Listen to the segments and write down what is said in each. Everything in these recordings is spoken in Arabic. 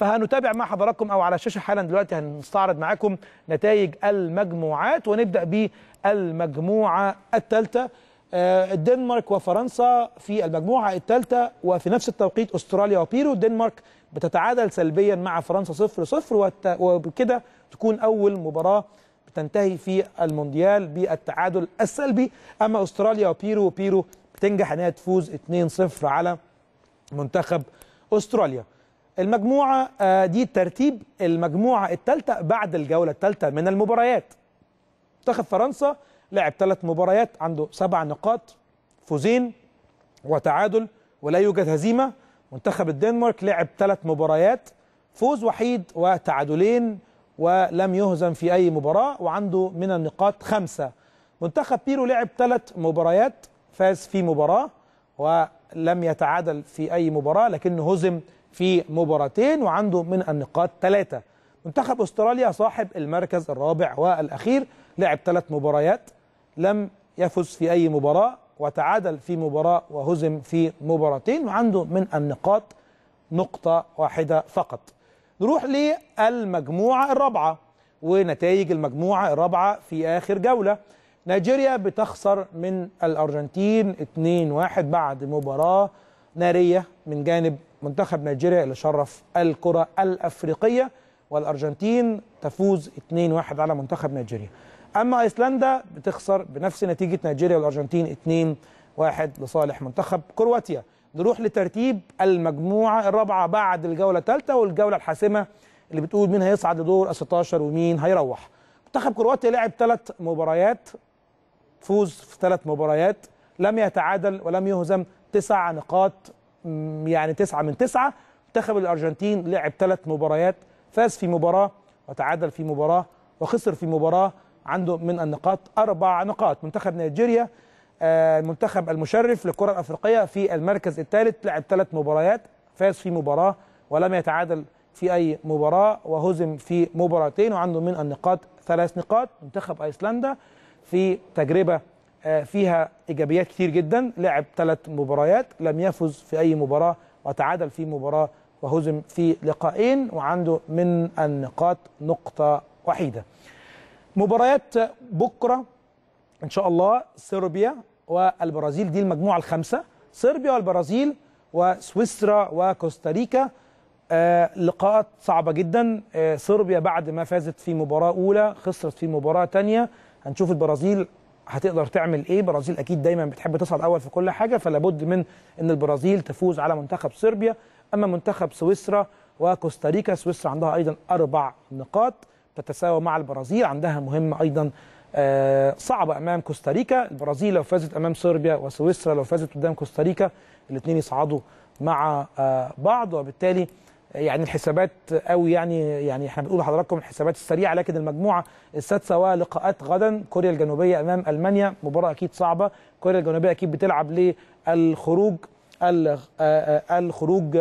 فهنتابع مع حضراتكم او على الشاشه حالا دلوقتي هنستعرض معاكم نتائج المجموعات ونبدا بالمجموعه الثالثه آه، الدنمارك وفرنسا في المجموعه الثالثه وفي نفس التوقيت استراليا وبيرو الدنمارك بتتعادل سلبيا مع فرنسا 0 0 وبكده تكون اول مباراه بتنتهي في المونديال بالتعادل السلبي اما استراليا وبيرو وبيرو بتنجح انها تفوز 2 0 على منتخب استراليا المجموعة آه، دي ترتيب المجموعة الثالثة بعد الجولة الثالثة من المباريات منتخب فرنسا لعب ثلاث مباريات عنده سبع نقاط فوزين وتعادل ولا يوجد هزيمة منتخب الدنمارك لعب ثلاث مباريات فوز وحيد وتعادلين ولم يهزم في أي مباراة وعنده من النقاط خمسة منتخب بيرو لعب ثلاث مباريات فاز في مباراة ولم يتعادل في أي مباراة لكنه هزم في مباراتين وعنده من النقاط ثلاثة منتخب أستراليا صاحب المركز الرابع والأخير لعب ثلاث مباريات لم يفز في أي مباراة وتعادل في مباراة وهزم في مباراتين وعنده من النقاط نقطة واحدة فقط نروح للمجموعة الرابعة ونتائج المجموعة الرابعة في آخر جولة نيجيريا بتخسر من الأرجنتين 2-1 بعد مباراة نارية من جانب منتخب نيجيريا اللي شرف الكرة الأفريقية والأرجنتين تفوز 2-1 على منتخب نيجيريا أما أيسلندا بتخسر بنفس نتيجة نيجيريا والأرجنتين 2-1 لصالح منتخب كرواتيا نروح لترتيب المجموعة الرابعة بعد الجولة الثالثة والجولة الحاسمة اللي بتقول مين هيصعد لدور ال 16 ومين هيروح منتخب كرواتيا لعب ثلاث مباريات فوز في ثلاث مباريات لم يتعادل ولم يهزم تسع نقاط يعني تسعة من تسعة منتخب الأرجنتين لعب ثلاث مباريات فاز في مباراة وتعادل في مباراة وخسر في مباراة عنده من النقاط أربع نقاط منتخب نيجيريا آه، المنتخب المشرف للكرة الأفريقية في المركز الثالث لعب ثلاث مباريات فاز في مباراة ولم يتعادل في أي مباراة وهزم في مباراتين وعنده من النقاط ثلاث نقاط منتخب أيسلندا في تجربة آه، فيها ايجابيات كتير جدا لعب ثلاث مباريات لم يفز في اي مباراه وتعادل في مباراه وهزم في لقائين وعنده من النقاط نقطه وحيده مباريات بكره ان شاء الله صربيا والبرازيل دي المجموعه الخامسه صربيا والبرازيل وسويسرا وكوستاريكا آه لقاءات صعبة جدا آه صربيا بعد ما فازت في مباراة أولى خسرت في مباراة تانية هنشوف البرازيل هتقدر تعمل ايه برازيل اكيد دايما بتحب تصعد اول في كل حاجه فلا بد من ان البرازيل تفوز على منتخب صربيا اما منتخب سويسرا وكوستاريكا سويسرا عندها ايضا اربع نقاط تتساوى مع البرازيل عندها مهمه ايضا آه، صعبه امام كوستاريكا البرازيل لو فازت امام صربيا وسويسرا لو فازت قدام كوستاريكا الاثنين يصعدوا مع آه، بعض وبالتالي يعني الحسابات قوي يعني يعني احنا بنقول لحضراتكم الحسابات السريعه لكن المجموعه السادسه ولقاءات غدا كوريا الجنوبيه امام المانيا مباراه اكيد صعبه كوريا الجنوبيه اكيد بتلعب للخروج الخروج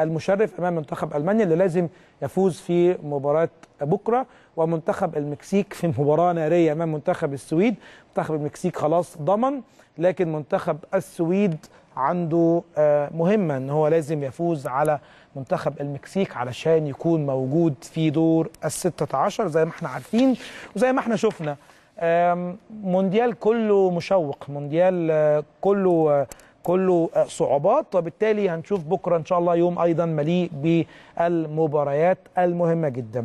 المشرف امام منتخب المانيا اللي لازم يفوز في مباراه بكره ومنتخب المكسيك في مباراه ناريه امام منتخب السويد منتخب المكسيك خلاص ضمن لكن منتخب السويد عنده مهمه ان هو لازم يفوز على منتخب المكسيك علشان يكون موجود في دور ال 16 زي ما احنا عارفين وزي ما احنا شفنا مونديال كله مشوق مونديال كله كله صعوبات وبالتالي هنشوف بكرة إن شاء الله يوم أيضا مليء بالمباريات المهمة جدا